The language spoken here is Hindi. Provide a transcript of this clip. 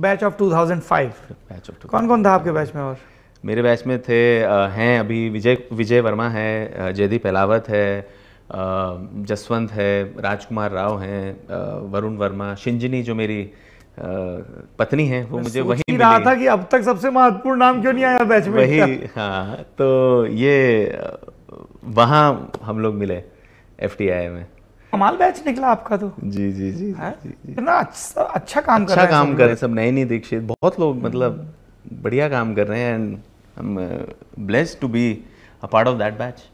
बैच ऑफ 2005 बैच ऑफ कौन कौन था आपके बैच में और मेरे बैच में थे हैं अभी विजय विजय वर्मा है जयदीप अलावत है जसवंत है राजकुमार राव हैं वरुण वर्मा शिंजनी जो मेरी पत्नी है वो मुझे वही रहा था कि अब तक सबसे महत्वपूर्ण नाम क्यों नहीं आया बैच में वही हाँ तो ये वहाँ हम लोग मिले एफ में कमाल बैच निकला आपका तो जी जी जी जी। अच्छा अच्छा काम अच्छा कर काम कर रहे हैं सब नए नए दीक्षित बहुत लोग मतलब बढ़िया काम कर रहे हैं and I am blessed to be a part of that batch